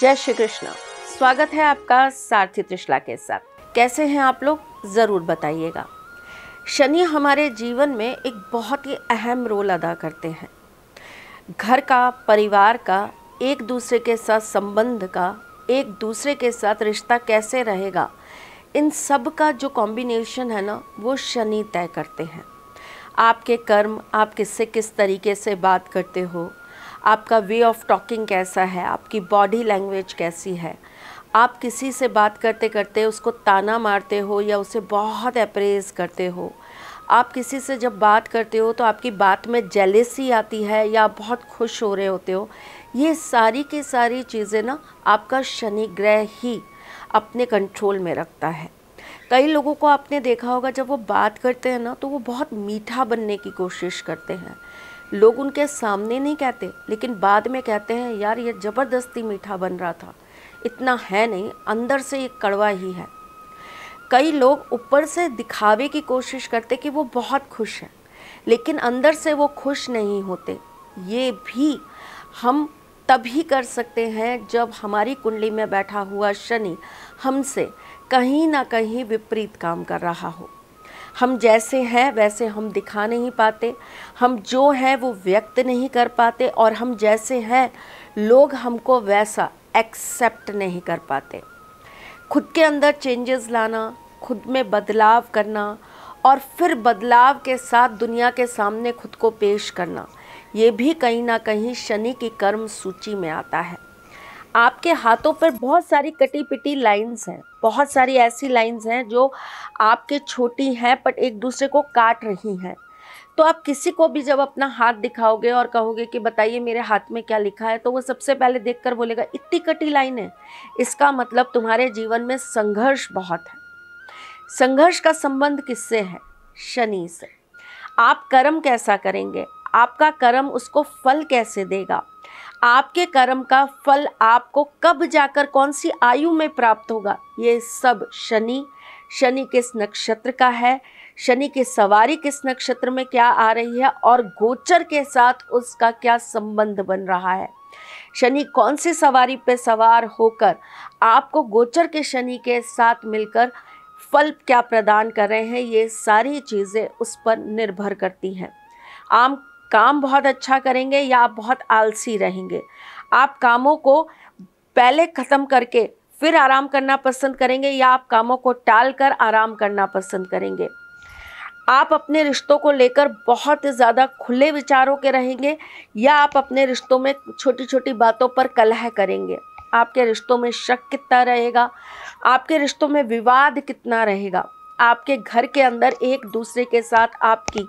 जय श्री कृष्ण स्वागत है आपका सारथी त्रिशला के साथ कैसे हैं आप लोग ज़रूर बताइएगा शनि हमारे जीवन में एक बहुत ही अहम रोल अदा करते हैं घर का परिवार का एक दूसरे के साथ संबंध का एक दूसरे के साथ रिश्ता कैसे रहेगा इन सब का जो कॉम्बिनेशन है ना वो शनि तय करते हैं आपके कर्म आप किससे किस तरीके से बात करते हो आपका वे ऑफ टॉकिंग कैसा है आपकी बॉडी लैंग्वेज कैसी है आप किसी से बात करते करते उसको ताना मारते हो या उसे बहुत अप्रेज करते हो आप किसी से जब बात करते हो तो आपकी बात में जेलेसी आती है या आप बहुत खुश हो रहे होते हो ये सारी की सारी चीज़ें ना आपका शनि ग्रह ही अपने कंट्रोल में रखता है कई लोगों को आपने देखा होगा जब वो बात करते हैं ना तो वो बहुत मीठा बनने की कोशिश करते हैं लोग उनके सामने नहीं कहते लेकिन बाद में कहते हैं यार ये ज़बरदस्ती मीठा बन रहा था इतना है नहीं अंदर से ये कड़वा ही है कई लोग ऊपर से दिखावे की कोशिश करते कि वो बहुत खुश हैं लेकिन अंदर से वो खुश नहीं होते ये भी हम तभी कर सकते हैं जब हमारी कुंडली में बैठा हुआ शनि हमसे कहीं ना कहीं विपरीत काम कर रहा हो हम जैसे हैं वैसे हम दिखा नहीं पाते हम जो हैं वो व्यक्त नहीं कर पाते और हम जैसे हैं लोग हमको वैसा एक्सेप्ट नहीं कर पाते खुद के अंदर चेंजेस लाना खुद में बदलाव करना और फिर बदलाव के साथ दुनिया के सामने खुद को पेश करना ये भी कहीं ना कहीं शनि की कर्म सूची में आता है आपके हाथों पर बहुत सारी कटी पिटी लाइंस हैं बहुत सारी ऐसी लाइंस हैं जो आपके छोटी हैं बट एक दूसरे को काट रही हैं तो आप किसी को भी जब अपना हाथ दिखाओगे और कहोगे कि बताइए मेरे हाथ में क्या लिखा है तो वो सबसे पहले देखकर बोलेगा इतनी कटी लाइन है इसका मतलब तुम्हारे जीवन में संघर्ष बहुत है संघर्ष का संबंध किससे है शनि से आप कर्म कैसा करेंगे आपका कर्म उसको फल कैसे देगा आपके कर्म का फल आपको कब जाकर कौन सी आयु में प्राप्त होगा ये सब शनि शनि किस नक्षत्र का है शनि की सवारी किस नक्षत्र में क्या आ रही है और गोचर के साथ उसका क्या संबंध बन रहा है शनि कौन सी सवारी पे सवार होकर आपको गोचर के शनि के साथ मिलकर फल क्या प्रदान कर रहे हैं ये सारी चीज़ें उस पर निर्भर करती हैं आम काम बहुत अच्छा करेंगे या आप बहुत आलसी रहेंगे आप कामों को पहले ख़त्म करके फिर आराम करना पसंद करेंगे या आप कामों को टाल कर आराम करना पसंद करेंगे आप अपने रिश्तों को लेकर बहुत ज़्यादा खुले विचारों के रहेंगे या आप अपने रिश्तों में छोटी छोटी बातों पर कलह करेंगे आपके रिश्तों में शक कितना रहेगा आपके रिश्तों में विवाद कितना रहेगा आपके घर के अंदर एक दूसरे के साथ आपकी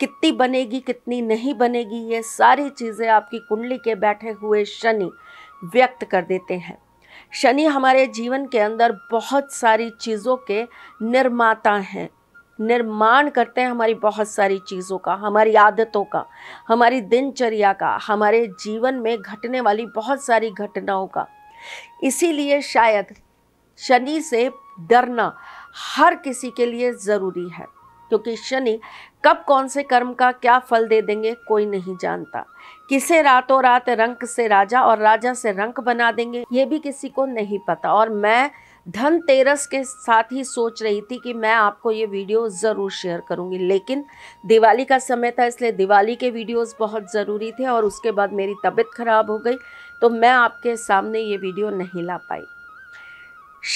कितनी बनेगी कितनी नहीं बनेगी ये सारी चीज़ें आपकी कुंडली के बैठे हुए शनि व्यक्त कर देते हैं शनि हमारे जीवन के अंदर बहुत सारी चीज़ों के निर्माता हैं निर्माण करते हैं हमारी बहुत सारी चीज़ों का हमारी आदतों का हमारी दिनचर्या का हमारे जीवन में घटने वाली बहुत सारी घटनाओं का इसीलिए शायद शनि से डरना हर किसी के लिए ज़रूरी है क्योंकि शनि कब कौन से कर्म का क्या फल दे देंगे कोई नहीं जानता किसे रातों रात रंक से राजा और राजा से रंक बना देंगे ये भी किसी को नहीं पता और मैं धनतेरस के साथ ही सोच रही थी कि मैं आपको ये वीडियो ज़रूर शेयर करूंगी लेकिन दिवाली का समय था इसलिए दिवाली के वीडियोस बहुत ज़रूरी थे और उसके बाद मेरी तबीयत ख़राब हो गई तो मैं आपके सामने ये वीडियो नहीं ला पाई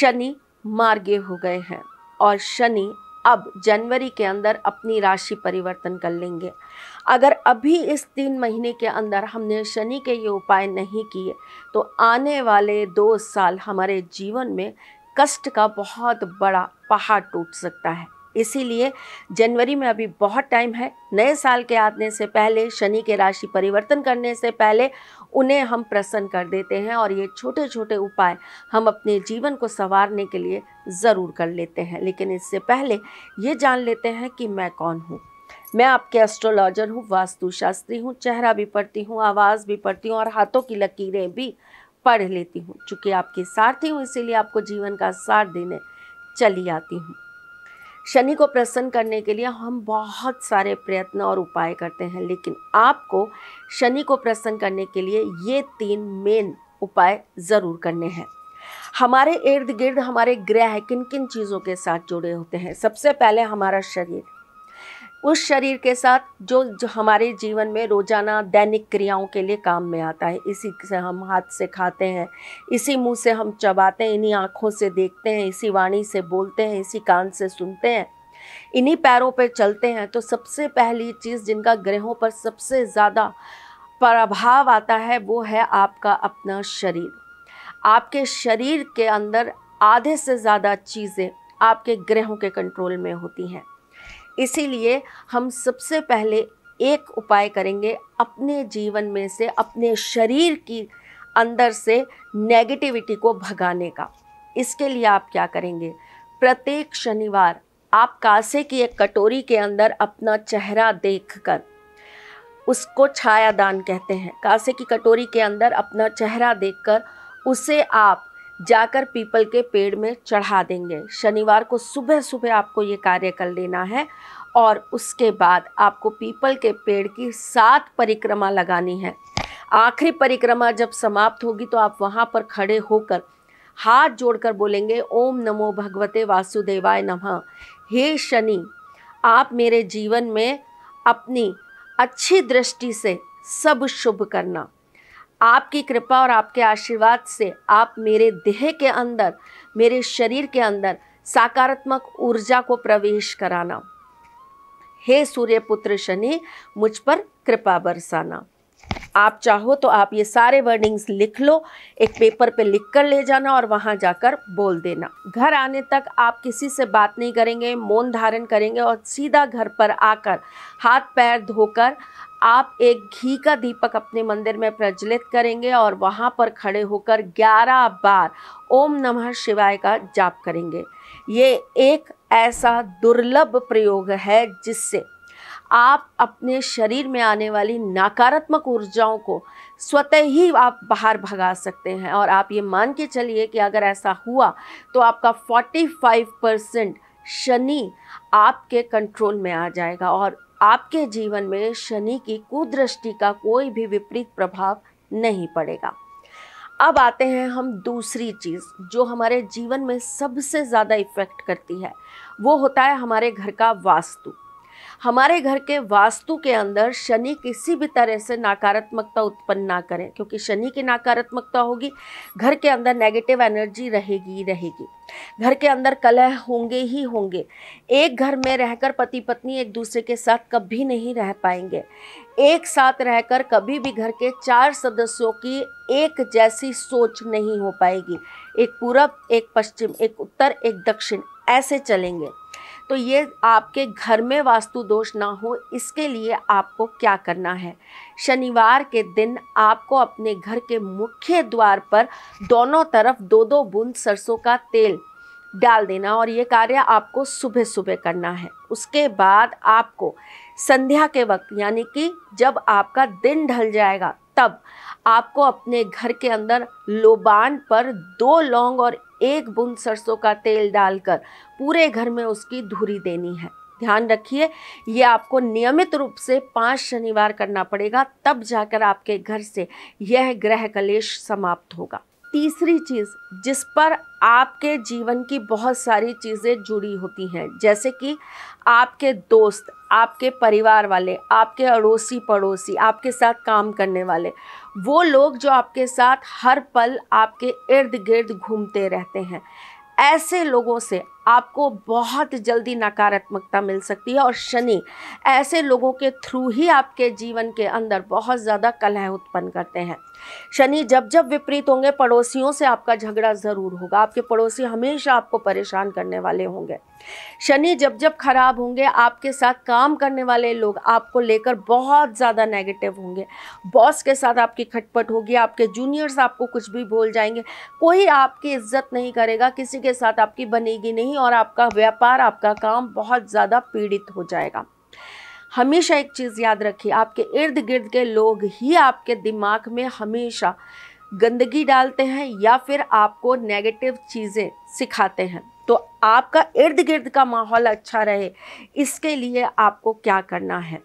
शनि मार्गे हो गए हैं और शनि अब जनवरी के अंदर अपनी राशि परिवर्तन कर लेंगे अगर अभी इस तीन महीने के अंदर हमने शनि के ये उपाय नहीं किए तो आने वाले दो साल हमारे जीवन में कष्ट का बहुत बड़ा पहाड़ टूट सकता है इसीलिए जनवरी में अभी बहुत टाइम है नए साल के आने से पहले शनि के राशि परिवर्तन करने से पहले उन्हें हम प्रसन्न कर देते हैं और ये छोटे छोटे उपाय हम अपने जीवन को संवारने के लिए ज़रूर कर लेते हैं लेकिन इससे पहले ये जान लेते हैं कि मैं कौन हूँ मैं आपके एस्ट्रोलॉजर हूँ वास्तुशास्त्री हूँ चेहरा भी पढ़ती हूँ आवाज़ भी पढ़ती हूँ और हाथों की लकीरें भी पढ़ लेती हूँ चूँकि आपके सारथी हूँ इसीलिए आपको जीवन का सार देने चली आती हूँ शनि को प्रसन्न करने के लिए हम बहुत सारे प्रयत्न और उपाय करते हैं लेकिन आपको शनि को प्रसन्न करने के लिए ये तीन मेन उपाय ज़रूर करने हैं हमारे इर्द गिर्द हमारे ग्रह किन किन चीज़ों के साथ जुड़े होते हैं सबसे पहले हमारा शरीर उस शरीर के साथ जो, जो हमारे जीवन में रोज़ाना दैनिक क्रियाओं के लिए काम में आता है इसी से हम हाथ से खाते हैं इसी मुंह से हम चबाते हैं इन्हीं आँखों से देखते हैं इसी वाणी से बोलते हैं इसी कान से सुनते हैं इन्हीं पैरों पर चलते हैं तो सबसे पहली चीज़ जिनका ग्रहों पर सबसे ज़्यादा प्रभाव आता है वो है आपका अपना शरीर आपके शरीर के अंदर आधे से ज़्यादा चीज़ें आपके ग्रहों के कंट्रोल में होती हैं इसीलिए हम सबसे पहले एक उपाय करेंगे अपने जीवन में से अपने शरीर की अंदर से नेगेटिविटी को भगाने का इसके लिए आप क्या करेंगे प्रत्येक शनिवार आप कासे की एक कटोरी के अंदर अपना चेहरा देखकर उसको छायादान कहते हैं कासे की कटोरी के अंदर अपना चेहरा देखकर उसे आप जाकर पीपल के पेड़ में चढ़ा देंगे शनिवार को सुबह सुबह आपको ये कार्य कर लेना है और उसके बाद आपको पीपल के पेड़ की सात परिक्रमा लगानी है आखिरी परिक्रमा जब समाप्त होगी तो आप वहाँ पर खड़े होकर हाथ जोड़कर बोलेंगे ओम नमो भगवते वासुदेवाय नमः हे शनि आप मेरे जीवन में अपनी अच्छी दृष्टि से सब शुभ करना आपकी कृपा और आपके आशीर्वाद से आप मेरे देह के अंदर मेरे शरीर के अंदर सकारात्मक ऊर्जा को प्रवेश कराना हे सूर्य पुत्र शनि मुझ पर कृपा बरसाना आप चाहो तो आप ये सारे वर्डिंग्स लिख लो एक पेपर पे लिख कर ले जाना और वहाँ जाकर बोल देना घर आने तक आप किसी से बात नहीं करेंगे मौन धारण करेंगे और सीधा घर पर आकर हाथ पैर धोकर आप एक घी का दीपक अपने मंदिर में प्रज्वलित करेंगे और वहाँ पर खड़े होकर 11 बार ओम नमः शिवाय का जाप करेंगे ये एक ऐसा दुर्लभ प्रयोग है जिससे आप अपने शरीर में आने वाली नकारात्मक ऊर्जाओं को स्वतः ही आप बाहर भगा सकते हैं और आप ये मान के चलिए कि अगर ऐसा हुआ तो आपका 45 परसेंट शनि आपके कंट्रोल में आ जाएगा और आपके जीवन में शनि की कुदृष्टि का कोई भी विपरीत प्रभाव नहीं पड़ेगा अब आते हैं हम दूसरी चीज़ जो हमारे जीवन में सबसे ज़्यादा इफ़ेक्ट करती है वो होता है हमारे घर का वास्तु हमारे घर के वास्तु के अंदर शनि किसी भी तरह से नकारात्मकता उत्पन्न ना करें क्योंकि शनि की नकारात्मकता होगी घर के अंदर नेगेटिव एनर्जी रहेगी रहेगी घर के अंदर कलह होंगे ही होंगे एक घर में रहकर पति पत्नी एक दूसरे के साथ कभी नहीं रह पाएंगे एक साथ रहकर कभी भी घर के चार सदस्यों की एक जैसी सोच नहीं हो पाएगी एक पूरब एक पश्चिम एक उत्तर एक दक्षिण ऐसे चलेंगे तो ये आपके घर में वास्तु दोष ना हो इसके लिए आपको क्या करना है शनिवार के दिन आपको अपने घर के मुख्य द्वार पर दोनों तरफ दो दो बूंद सरसों का तेल डाल देना और ये कार्य आपको सुबह सुबह करना है उसके बाद आपको संध्या के वक्त यानी कि जब आपका दिन ढल जाएगा तब आपको अपने घर के अंदर लोबान पर दो लौंग और एक बूंद सरसों का तेल डालकर पूरे घर में उसकी धूरी देनी है ध्यान रखिए ये आपको नियमित रूप से पांच शनिवार करना पड़ेगा तब जाकर आपके घर से यह ग्रह कलेश समाप्त होगा तीसरी चीज़ जिस पर आपके जीवन की बहुत सारी चीज़ें जुड़ी होती हैं जैसे कि आपके दोस्त आपके परिवार वाले आपके अड़ोसी पड़ोसी आपके साथ काम करने वाले वो लोग जो आपके साथ हर पल आपके इर्द गिर्द घूमते रहते हैं ऐसे लोगों से आपको बहुत जल्दी नकारात्मकता मिल सकती है और शनि ऐसे लोगों के थ्रू ही आपके जीवन के अंदर बहुत ज़्यादा कलह उत्पन्न करते हैं शनि जब जब विपरीत होंगे पड़ोसियों से आपका झगड़ा ज़रूर होगा आपके पड़ोसी हमेशा आपको परेशान करने वाले होंगे शनि जब जब खराब होंगे आपके साथ काम करने वाले लोग आपको लेकर बहुत ज़्यादा नेगेटिव होंगे बॉस के साथ आपकी खटपट होगी आपके जूनियर्स आपको कुछ भी बोल जाएंगे कोई आपकी इज्जत नहीं करेगा किसी के साथ आपकी बनेगी नहीं कंपनी और आपका व्यापार आपका काम बहुत ज़्यादा पीड़ित हो जाएगा हमेशा एक चीज़ याद रखिए आपके इर्द गिर्द के लोग ही आपके दिमाग में हमेशा गंदगी डालते हैं या फिर आपको नेगेटिव चीज़ें सिखाते हैं तो आपका इर्द गिर्द का माहौल अच्छा रहे इसके लिए आपको क्या करना है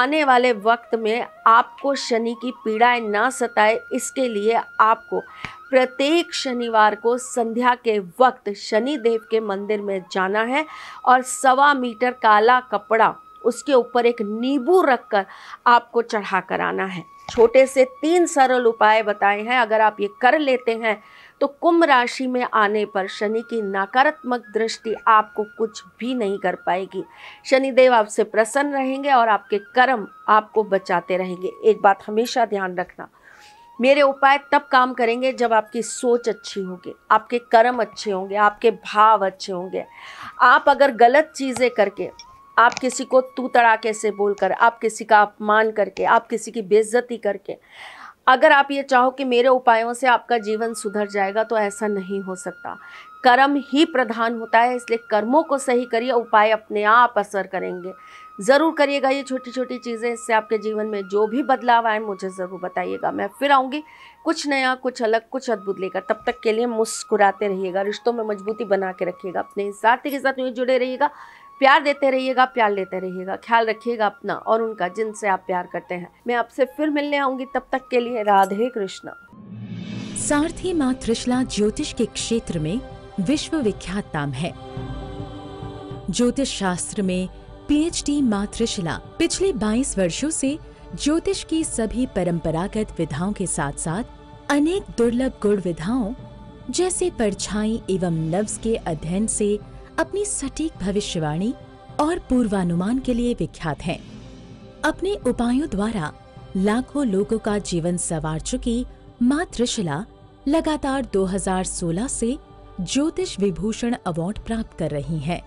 आने वाले वक्त में आपको शनि की पीड़ाएं ना सताए इसके लिए आपको प्रत्येक शनिवार को संध्या के वक्त शनि देव के मंदिर में जाना है और सवा मीटर काला कपड़ा उसके ऊपर एक नींबू रखकर आपको चढ़ा कर आना है छोटे से तीन सरल उपाय बताए हैं अगर आप ये कर लेते हैं तो कुंभ राशि में आने पर शनि की नकारात्मक दृष्टि आपको कुछ भी नहीं कर पाएगी शनिदेव आपसे प्रसन्न रहेंगे और आपके कर्म आपको बचाते रहेंगे एक बात हमेशा ध्यान रखना मेरे उपाय तब काम करेंगे जब आपकी सोच अच्छी होगी आपके कर्म अच्छे होंगे आपके भाव अच्छे होंगे आप अगर गलत चीज़ें करके आप किसी को तू तड़ाके से कर आप किसी का अपमान करके आप किसी की बेइज्जती करके अगर आप ये चाहो कि मेरे उपायों से आपका जीवन सुधर जाएगा तो ऐसा नहीं हो सकता कर्म ही प्रधान होता है इसलिए कर्मों को सही करिए उपाय अपने आप असर करेंगे ज़रूर करिएगा ये छोटी छोटी चीज़ें इससे आपके जीवन में जो भी बदलाव आए मुझे ज़रूर बताइएगा मैं फिर आऊँगी कुछ नया कुछ अलग कुछ अद्भुत लेकर तब तक के लिए मुस्कुराते रहिएगा रिश्तों में मजबूती बना के रखिएगा अपने साथी के साथ में जुड़े रहिएगा प्यार देते रहिएगा प्यार लेते रहिएगा ख्याल रखिएगा अपना और उनका जिनसे आप प्यार करते हैं मैं आपसे फिर मिलने आऊँगी तब तक के लिए राधे कृष्णा सारथी माँ त्रिशला ज्योतिष के क्षेत्र में विश्व विख्यात नाम है ज्योतिष शास्त्र में पीएचडी मातृशिला पिछले 22 वर्षों से ज्योतिष की सभी परंपरागत विधाओं के साथ साथ अनेक दुर्लभ गुण विधाओं जैसे परछाई एवं नब्ज के अध्ययन से अपनी सटीक भविष्यवाणी और पूर्वानुमान के लिए विख्यात हैं। अपने उपायों द्वारा लाखों लोगों का जीवन संवार चुकी मातृशिला लगातार 2016 से ज्योतिष विभूषण अवार्ड प्राप्त कर रही है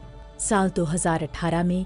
साल 2018 में